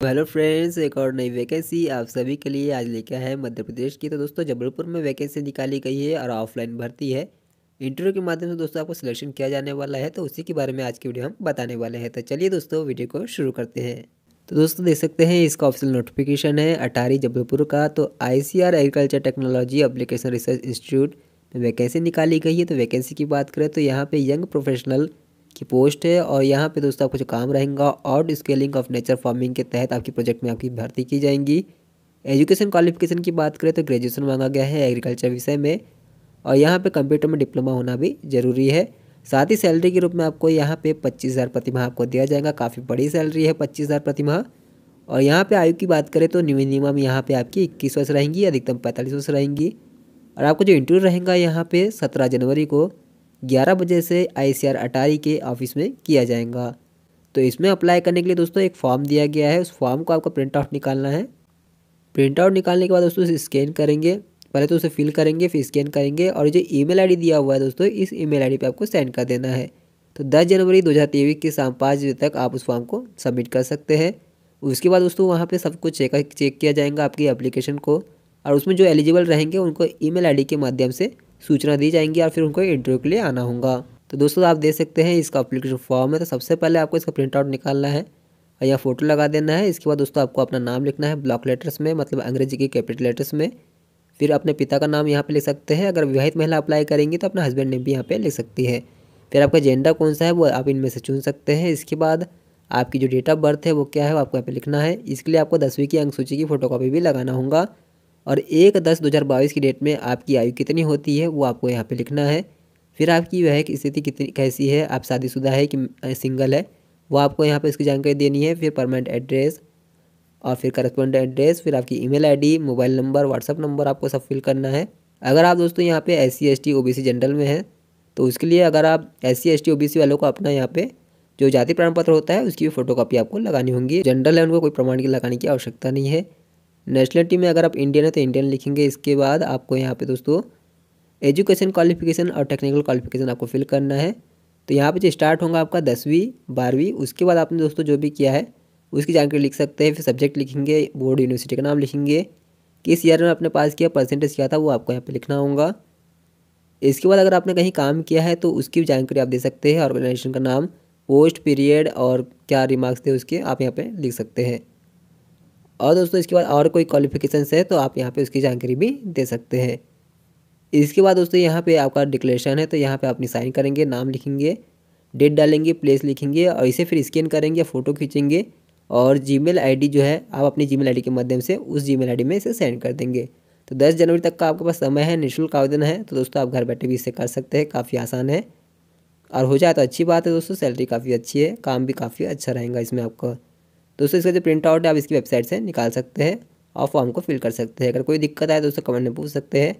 तो hello friends एक और नई वैकेंसी आप सभी के लिए आज लेके आए हैं मध्य प्रदेश की तो दोस्तों जबलपुर में वैकेंसी निकाली गई है और ऑफलाइन भर्ती है इंटरव्यू के माध्यम से दोस्तों आपको सिलेक्शन किया जाने वाला है तो उसी के बारे में आज की वीडियो हम बताने वाले हैं तो चलिए दोस्तों वीडियो को शुरू करते हैं तो दोस्तों देख सकते हैं इसका ऑफिशियल नोटिफिकेशन है अटारी जबलपुर का तो आई agriculture technology application research institute में वैकेंसी निकाली गई है तो वैकेंसी की बात करें तो यहाँ पर यंग प्रोफेशनल की पोस्ट है और यहाँ पे दोस्तों आपको जो काम रहेगा और स्केलिंग ऑफ नेचर फार्मिंग के तहत आपकी प्रोजेक्ट में आपकी भर्ती की जाएंगी एजुकेशन क्वालिफिकेशन की बात करें तो ग्रेजुएसन मांगा गया है एग्रीकल्चर विषय में और यहाँ पे कंप्यूटर में डिप्लोमा होना भी ज़रूरी है साथ ही सैलरी के रूप में आपको यहाँ पे पच्चीस हज़ार प्रतिमाह आपको दिया जाएगा काफ़ी बड़ी सैलरी है पच्चीस हज़ार प्रतिमाह और यहाँ पे आयु की बात करें तो मिनिमम यहाँ पे आपकी इक्कीस वर्ष रहेंगी अधिकतम पैंतालीस वर्ष रहेंगी और आपको जो इंटरव्यू रहेगा यहाँ पे सत्रह जनवरी को ग्यारह बजे से आई सी अटारी के ऑफिस में किया जाएगा तो इसमें अप्लाई करने के लिए दोस्तों एक फॉर्म दिया गया है उस फॉर्म को आपको प्रिंट आउट निकालना है प्रिंट आउट निकालने के बाद दोस्तों उसे स्कैन करेंगे पहले तो उसे फिल करेंगे फिर स्कैन करेंगे और जो ईमेल आईडी दिया हुआ है दोस्तों इस ईमेल आईडी पे आपको सेंड कर देना है तो 10 जनवरी दो के शाम पाँच बजे तक आप उस फॉर्म को सबमिट कर सकते हैं उसके बाद दोस्तों वहाँ पर सब कुछ चेक चेक किया जाएगा आपकी एप्लीकेशन को और उसमें जो एलिजिबल रहेंगे उनको ईमेल आईडी के माध्यम से सूचना दी जाएंगी और फिर उनको इंटरव्यू के लिए आना होगा तो दोस्तों आप देख सकते हैं इसका अप्लीकेशन फॉर्म है तो सबसे पहले आपको इसका प्रिंट आउट निकालना है और यहाँ फ़ोटो लगा देना है इसके बाद दोस्तों आपको अपना नाम लिखना है ब्लॉक लेटर्स में मतलब अंग्रेजी के कैपिटल लेटर्स में फिर अपने पिता का नाम यहाँ पे लिख सकते हैं अगर विवाहित महिला अप्लाई करेंगी तो अपना हस्बैंड नेम भी यहाँ पे लिख सकती है फिर आपका एजेंडा कौन सा है वो आप इनमें से चुन सकते हैं इसके बाद आपकी जो डेट ऑफ बर्थ है वो क्या है वो आपको यहाँ पे लिखना है इसके लिए आपको दसवीं की अंक सूची की फोटोकॉपी भी लगाना होगा और एक दस दो हज़ार बाईस की डेट में आपकी आयु कितनी होती है वो आपको यहाँ पे लिखना है फिर आपकी वह की स्थिति कितनी कैसी है आप शादीशुदा है कि सिंगल है वो आपको यहाँ पे इसकी जानकारी देनी है फिर परमानेंट एड्रेस और फिर करस्पॉन्डेंट एड्रेस फिर आपकी email ID mobile number WhatsApp number आपको सब फिल करना है अगर आप दोस्तों यहाँ पे S C S T O B C general में हैं तो उसके लिए अगर आप S C S T O B C वालों को अपना यहाँ पे जो जाति प्रमाण पत्र होता है उसकी भी फोटो कापी आपको लगानी होंगी जनरल है उनको कोई प्रमाण की लगाने की आवश्यकता नहीं है नेशनलिटी में अगर आप इंडियन है तो इंडियन लिखेंगे इसके बाद आपको यहाँ पे दोस्तों एजुकेशन क्वालिफिकेशन और टेक्निकल क्वालिफिकेशन आपको फिल करना है तो यहाँ पे जो स्टार्ट होगा आपका दसवीं बारहवीं उसके बाद आपने दोस्तों जो भी किया है उसकी जानकारी लिख सकते हैं फिर सब्जेक्ट लिखेंगे बोर्ड यूनिवर्सिटी का नाम लिखेंगे किस ईयर में आपने पास किया परसेंटेज क्या था वो आपको यहाँ पर लिखना होगा इसके बाद अगर आपने कहीं काम किया है तो उसकी जानकारी आप दे सकते हैं ऑर्गेनाइजेशन का नाम पोस्ट पीरियड और क्या रिमार्क्स थे उसके आप यहाँ पर लिख सकते हैं और दोस्तों इसके बाद और कोई क्वालिफिकेशन है तो आप यहाँ पर उसकी जानकारी भी दे सकते हैं इसके बाद दोस्तों यहाँ पे आपका डिक्लेरेशन है तो यहाँ पे आप साइन करेंगे नाम लिखेंगे डेट डालेंगे प्लेस लिखेंगे और इसे फिर स्कैन करेंगे फ़ोटो खींचेंगे और जीमेल आईडी जो है आप अपनी जीमेल आईडी के माध्यम से उस जीमेल आईडी में इसे सेंड कर देंगे तो 10 जनवरी तक का आपके पास समय है निःशुल्क आवेदन है तो दोस्तों आप घर बैठे भी इसे कर सकते हैं काफ़ी आसान है और हो जाए तो अच्छी बात है दोस्तों सैलरी काफ़ी अच्छी है काम भी काफ़ी अच्छा रहेगा इसमें आपका दोस्तों इसका जो प्रिंट आउट है आप इसकी वेबसाइट से निकाल सकते हैं और फॉर्म को फिल कर सकते हैं अगर कोई दिक्कत आए तो उससे कमेंट में पूछ सकते हैं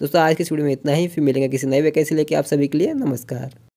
दोस्तों आज की वीडियो में इतना ही फिर मिलेंगे किसी नई वैकेंसी लेके आप सभी के लिए नमस्कार